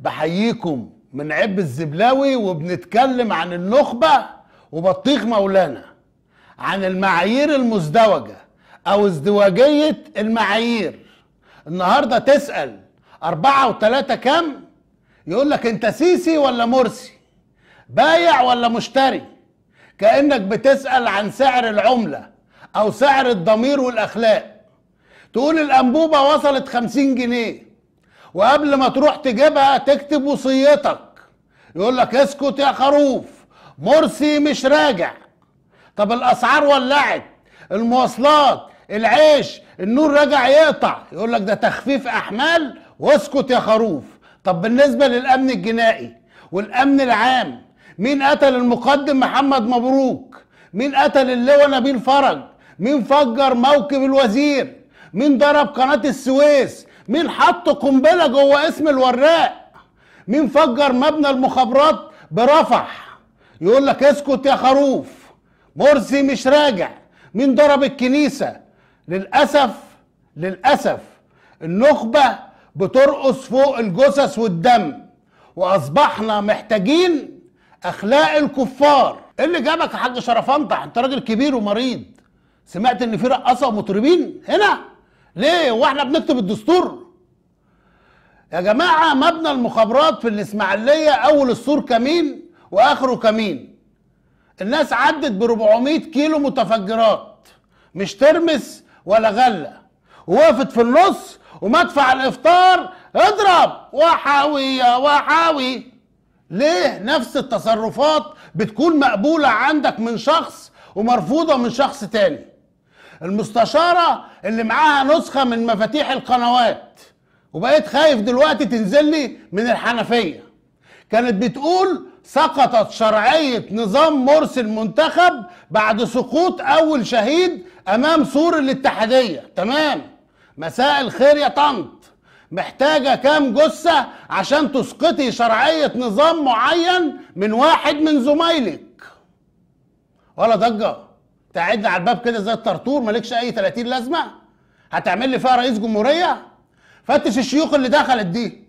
بحييكم من عب الزبلاوي وبنتكلم عن النخبة وبطيخ مولانا عن المعايير المزدوجة أو ازدواجية المعايير النهاردة تسأل أربعة وتلاتة كم يقول لك أنت سيسي ولا مرسي بايع ولا مشتري كأنك بتسأل عن سعر العملة أو سعر الضمير والأخلاق تقول الأنبوبة وصلت خمسين جنيه وقبل ما تروح تجيبها تكتب وصيتك يقول لك اسكت يا خروف مرسي مش راجع طب الاسعار ولعت المواصلات العيش النور رجع يقطع يقول لك ده تخفيف احمال واسكت يا خروف طب بالنسبه للامن الجنائي والامن العام مين قتل المقدم محمد مبروك مين قتل اللواء نبيل فرج مين فجر موكب الوزير مين ضرب قناه السويس مين حط قنبله جوه اسم الوراق مين فجر مبنى المخابرات برفح يقول لك اسكت يا خروف مرسي مش راجع مين ضرب الكنيسه للاسف للاسف النخبه بترقص فوق الجثث والدم واصبحنا محتاجين اخلاق الكفار ايه اللي جابك يا حاج شرفنطح انت راجل كبير ومريض سمعت ان في رقاصه ومطربين هنا ليه واحنا بنكتب الدستور يا جماعة مبنى المخابرات في الإسماعيلية أول السور كمين وآخره كمين الناس عدت ب 400 كيلو متفجرات مش ترمس ولا غلة ووقفت في النص ومدفع الإفطار اضرب وحاوي يا وحاوي ليه نفس التصرفات بتكون مقبولة عندك من شخص ومرفوضة من شخص تاني المستشارة اللي معاها نسخة من مفاتيح القنوات وبقيت خايف دلوقتي تنزلي من الحنفيه كانت بتقول سقطت شرعيه نظام مرسي المنتخب بعد سقوط اول شهيد امام سور الاتحاديه تمام مساء الخير يا طنط محتاجة كام جثة عشان تسقطي شرعية نظام معين من واحد من زمايلك ولا ضجة تقعدنا على الباب كده زي الطرطور مالكش أي 30 لازمة هتعمل لي فيها رئيس جمهورية فتش الشيوخ اللي دخلت دي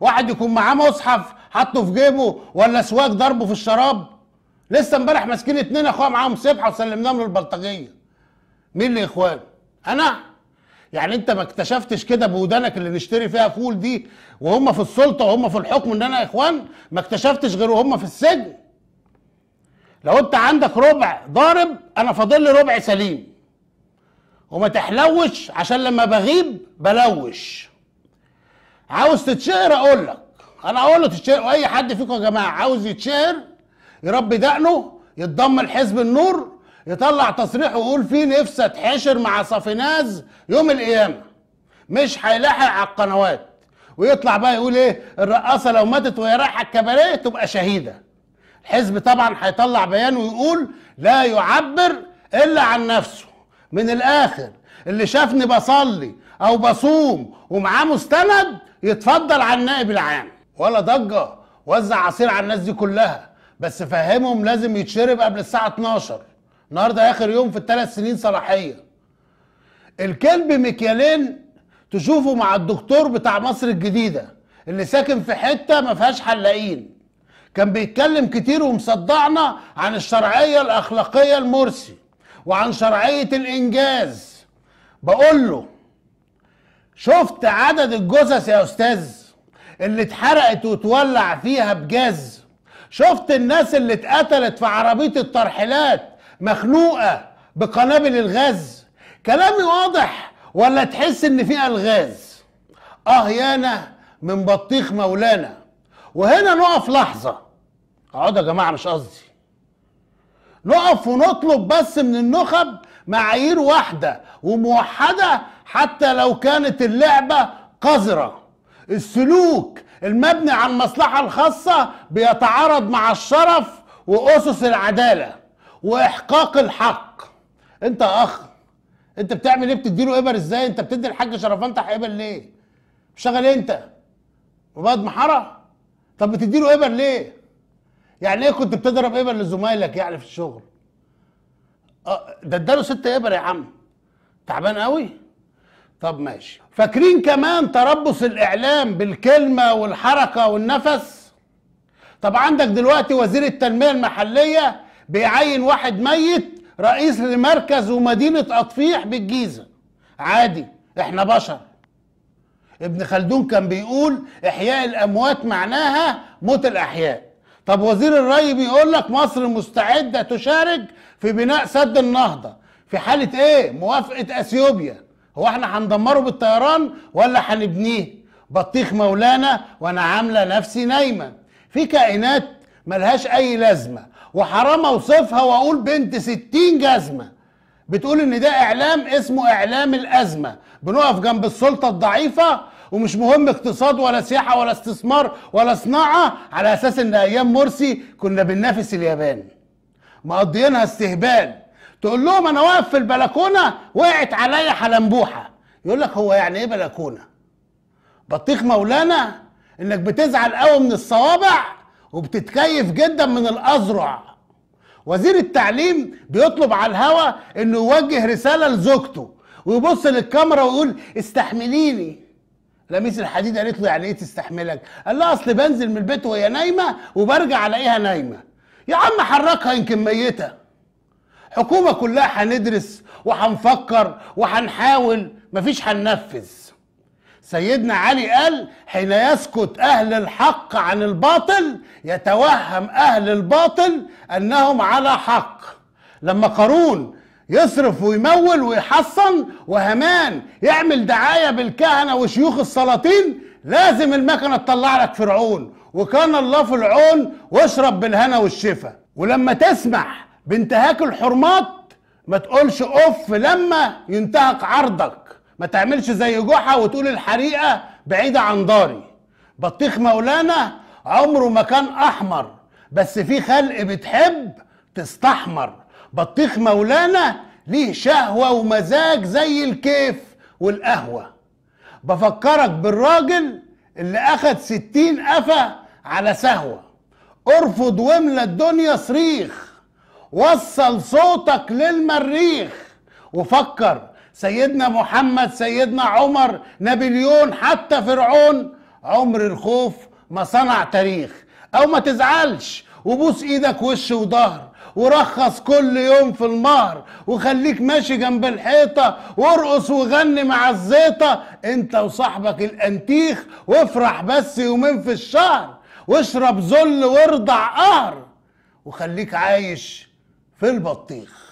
واحد يكون معاه مصحف حطه في جيبه ولا سواك ضربه في الشراب لسه امبارح ماسكين اتنين اخويا معاهم سبحه وسلمناهم للبلطجيه مين اللي اخوان انا يعني انت ما اكتشفتش كده بودانك اللي نشتري فيها فول دي وهم في السلطه وهم في الحكم ان انا اخوان ما اكتشفتش غير وهم في السجن لو انت عندك ربع ضارب انا فاضل لي ربع سليم وما تحلوش عشان لما بغيب بلوش عاوز تتشهر اقول لك انا اقول له تتشهر واي حد فيكم يا جماعه عاوز يتشهر يربي دقنه يتضم لحزب النور يطلع تصريح ويقول فيه نفسه اتحشر مع صفيناز يوم القيامه مش هيلاحق على القنوات ويطلع بقى يقول ايه الرقاصه لو ماتت وهي رايحه الكباريه تبقى شهيده الحزب طبعا هيطلع بيان ويقول لا يعبر الا عن نفسه من الاخر اللي شافني بصلي او بصوم ومعاه مستند يتفضل على النائب العام ولا ضجه وزع عصير على الناس دي كلها بس فهمهم لازم يتشرب قبل الساعه 12 النهارده اخر يوم في الثلاث سنين صلاحيه الكلب مكيالين تشوفه مع الدكتور بتاع مصر الجديده اللي ساكن في حته ما فيهاش حلاقين كان بيتكلم كتير ومصدعنا عن الشرعيه الاخلاقيه المرسي وعن شرعية الإنجاز بقول له شفت عدد الجثث يا أستاذ اللي اتحرقت وتولع فيها بجاز شفت الناس اللي اتقتلت في عربية الترحيلات مخنوقة بقنابل الغاز كلامي واضح ولا تحس ان في الغاز اه يانا من بطيخ مولانا وهنا نقف لحظة اقعدوا يا جماعة مش قصدي نقف ونطلب بس من النخب معايير واحدة وموحدة حتى لو كانت اللعبة قذرة السلوك المبني على المصلحة الخاصة بيتعارض مع الشرف وأسس العدالة وإحقاق الحق أنت أخ أنت بتعمل إيه بتديله إبر إزاي أنت بتدي الحاج شرفان تحت إبر ليه شغال إيه أنت وبعد محارة طب بتديله إبر ليه يعني ايه كنت بتضرب ابر لزمايلك يعني في الشغل اه ده اداله ست ابر يا عم تعبان قوي طب ماشي فاكرين كمان تربص الاعلام بالكلمه والحركه والنفس طب عندك دلوقتي وزير التنميه المحليه بيعين واحد ميت رئيس لمركز ومدينه اطفيح بالجيزه عادي احنا بشر ابن خلدون كان بيقول احياء الاموات معناها موت الاحياء طب وزير الري بيقول لك مصر مستعده تشارك في بناء سد النهضه في حاله ايه موافقه اثيوبيا هو احنا هندمره بالطيران ولا هنبنيه بطيخ مولانا وانا عامله نفسي نايمه في كائنات ملهاش اي لازمه وحرام اوصفها واقول بنت ستين جزمه بتقول ان ده اعلام اسمه اعلام الازمه بنقف جنب السلطه الضعيفه ومش مهم اقتصاد ولا سياحه ولا استثمار ولا صناعه على اساس ان ايام مرسي كنا بننافس اليابان مقضيينها استهبال تقول لهم انا واقف في البلكونه وقعت عليا حلمبوحة يقول لك هو يعني ايه بلكونه بطيخ مولانا انك بتزعل قوي من الصوابع وبتتكيف جدا من الاذرع وزير التعليم بيطلب على الهوى انه يوجه رساله لزوجته ويبص للكاميرا ويقول استحمليني لميس الحديد قالت له يعني ايه تستحملك؟ قال لها اصل بنزل من البيت وهي نايمه وبرجع الاقيها نايمه. يا عم حركها يمكن ميته. حكومه كلها هندرس وهنفكر وهنحاول مفيش هننفذ. سيدنا علي قال حين يسكت اهل الحق عن الباطل يتوهم اهل الباطل انهم على حق. لما قارون يصرف ويمول ويحصن وهمان يعمل دعاية بالكهنة وشيوخ السلاطين لازم المكنة تطلع لك فرعون وكان الله في العون واشرب بالهنا والشفا ولما تسمح بانتهاك الحرمات ما تقولش اوف لما ينتهك عرضك ما تعملش زي جحا وتقول الحريقة بعيدة عن داري بطيخ مولانا عمره ما كان أحمر بس في خلق بتحب تستحمر بطيخ مولانا ليه شهوة ومزاج زي الكيف والقهوة بفكرك بالراجل اللي أخد ستين قفا على سهوة ارفض واملى الدنيا صريخ وصل صوتك للمريخ وفكر سيدنا محمد سيدنا عمر نابليون حتى فرعون عمر الخوف ما صنع تاريخ او ما تزعلش وبوس ايدك وش وظهر ورخص كل يوم في المهر وخليك ماشي جنب الحيطة وارقص وغني مع الزيطة انت وصاحبك الانتيخ وافرح بس يومين في الشهر واشرب ذل وارضع قهر وخليك عايش في البطيخ